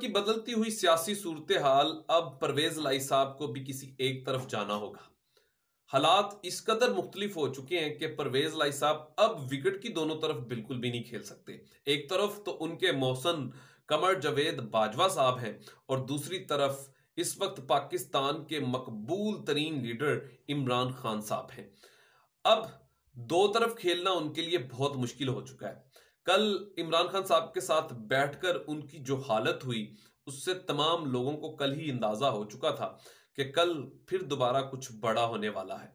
की बदलती हुई सियासी सूरत हाल अब परवेज लाई साहब को भी किसी एक तरफ जाना होगा हालात इस कदर मुख्तलिफ हो चुके हैं कि परवेज लाई साहब अब विकेट की दोनों तरफ बिल्कुल भी नहीं खेल सकते एक तरफ तो उनके मोहसन कमर जवेद बाजवा साहब हैं और दूसरी तरफ इस वक्त पाकिस्तान के मकबूल तरीन लीडर इमरान खान साहब हैं अब दो तरफ खेलना उनके लिए बहुत मुश्किल हो चुका है कल इमरान खान साहब के साथ बैठकर उनकी जो हालत हुई उससे तमाम लोगों को कल ही अंदाजा हो चुका था कि कल फिर दोबारा कुछ बड़ा होने वाला है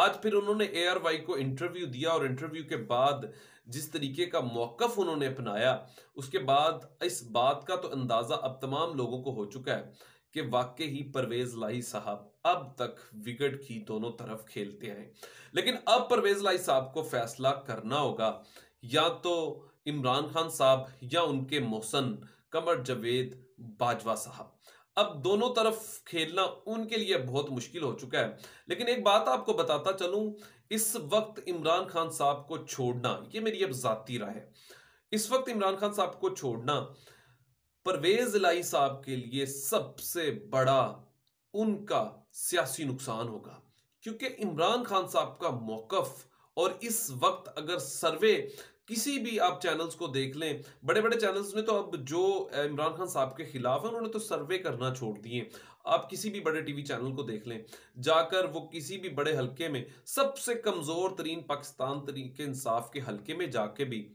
आज फिर उन्होंने ए आर वाई को इंटरव्यू दिया और इंटरव्यू के बाद जिस तरीके का मौकफ उन्होंने अपनाया उसके बाद इस बात का तो अंदाज़ा अब तमाम लोगों को हो चुका है कि वाकई ही परवेज लाई साहब अब तक विकेट की दोनों तरफ खेलते हैं लेकिन अब परवेज लाई साहब को फैसला करना होगा या तो इमरान खान साहब या उनके मोहसन कमर जवेद बाजवा साहब अब दोनों तरफ खेलना उनके लिए बहुत मुश्किल हो चुका है लेकिन एक बात आपको बताता चलूं इस वक्त इमरान खान साहब को छोड़ना ये मेरी अब जाती राय है इस वक्त इमरान खान साहब को छोड़ना परवेज लाई साहब के लिए सबसे बड़ा उनका सियासी नुकसान होगा क्योंकि इमरान खान साहब का मौकफ और इस वक्त अगर सर्वे किसी भी आप चैनल्स को देख लें बड़े बड़े चैनल्स ने तो अब जो इमरान खान साहब के खिलाफ है उन्होंने तो सर्वे करना छोड़ दिए आप किसी भी बड़े टीवी चैनल को देख लें जाकर वो किसी भी बड़े हलके में सबसे कमज़ोर तरीन पाकिस्तान तरीके इंसाफ के हलके में जाके भी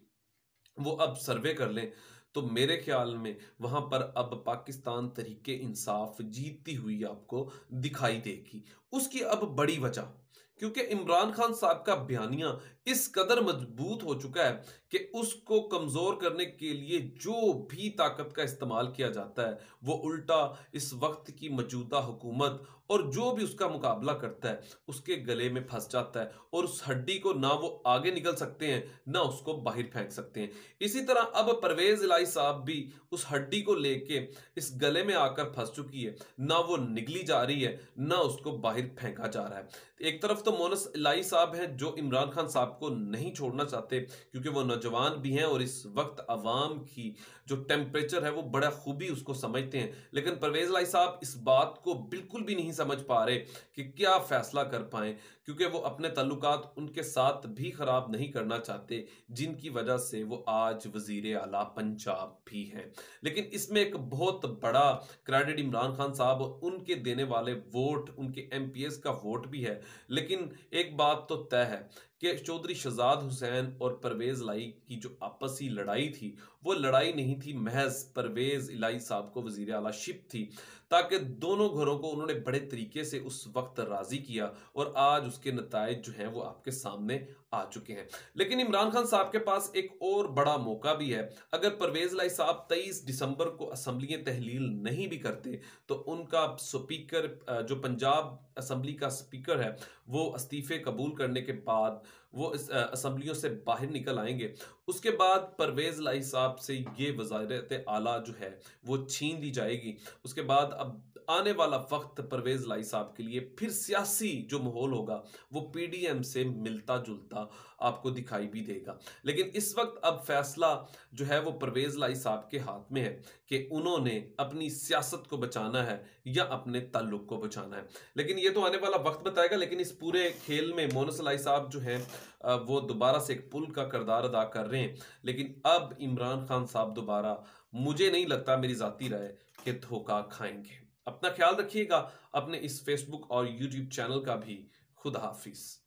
वो अब सर्वे कर लें तो मेरे ख्याल में वहां पर अब पाकिस्तान तरीके इंसाफ जीतती हुई आपको दिखाई देगी उसकी अब बड़ी वजह क्योंकि इमरान खान साहब का बयानिया इस कदर मजबूत हो चुका है कि उसको कमज़ोर करने के लिए जो भी ताकत का इस्तेमाल किया जाता है वो उल्टा इस वक्त की मौजूदा हुकूमत और जो भी उसका मुकाबला करता है उसके गले में फंस जाता है और उस हड्डी को ना वो आगे निकल सकते हैं ना उसको बाहर फेंक सकते हैं इसी तरह अब परवेज इलाई साहब भी उस हड्डी को लेके इस गले में आकर फंस चुकी है ना वो निकली जा रही है ना उसको बाहर फेंका जा रहा है एक तरफ तो मोनस इलाई साहब हैं जो इमरान खान साहब को नहीं छोड़ना चाहते क्योंकि वो नौजवान भी हैं और इस वक्त अवाम की जो टेम्परेचर है वो बड़ा खूबी उसको समझते हैं लेकिन परवेज लाई साहब इस बात को बिल्कुल भी नहीं समझ पा रहे कि क्या फैसला कर पाए क्योंकि वो अपने तल्लुक उनके साथ भी ख़राब नहीं करना चाहते जिनकी वजह से वो आज वजीर आला पंजाब भी हैं लेकिन इसमें एक बहुत बड़ा क्रेडिट इमरान खान साहब उनके देने वाले वोट उनके एम का वोट भी है लेकिन एक बात तो तय है कि चौधरी शहजाद हुसैन और परवेज़ लाई की जो आपसी लड़ाई थी वो लड़ाई नहीं थी महज परवेज़ इलाई साहब को वजीर अला शिप थी ताकि दोनों घरों को उन्होंने बड़े तरीके से उस वक्त राज़ी किया और आज उसके नतज जो हैं वो आपके सामने आ चुके हैं लेकिन इमरान खान साहब के पास एक और बड़ा मौका भी है अगर परवेज़ लाई साहब तेईस दिसंबर को असम्बली तहलील नहीं भी करते तो उनका स्पीकर जो पंजाब असम्बली का स्पीकर है वो इस्तीफ़े कबूल करने के बाद वो इस असम्बलियों से बाहर निकल आएंगे उसके बाद परवेज लाई साहब से ये वजारत आला जो है वो छीन ली जाएगी उसके बाद अब आने वाला वक्त परवेज लाई साहब के लिए फिर सियासी जो माहौल होगा वो पीडीएम से मिलता जुलता आपको दिखाई भी देगा लेकिन इस वक्त अब फैसला जो है वो परवेज लाई साहब के हाथ में है कि उन्होंने अपनी सियासत को बचाना है या अपने ताल्लुक को बचाना है लेकिन ये तो आने वाला वक्त बताएगा लेकिन इस पूरे खेल में मोनस लाई साहब जो है वो दोबारा से एक पुल का करदार अदा कर रहे हैं लेकिन अब इमरान खान साहब दोबारा मुझे नहीं लगता मेरी ज़ाती राय कि धोखा खाएंगे अपना ख्याल रखिएगा अपने इस फेसबुक और यूट्यूब चैनल का भी खुदा हाफिज़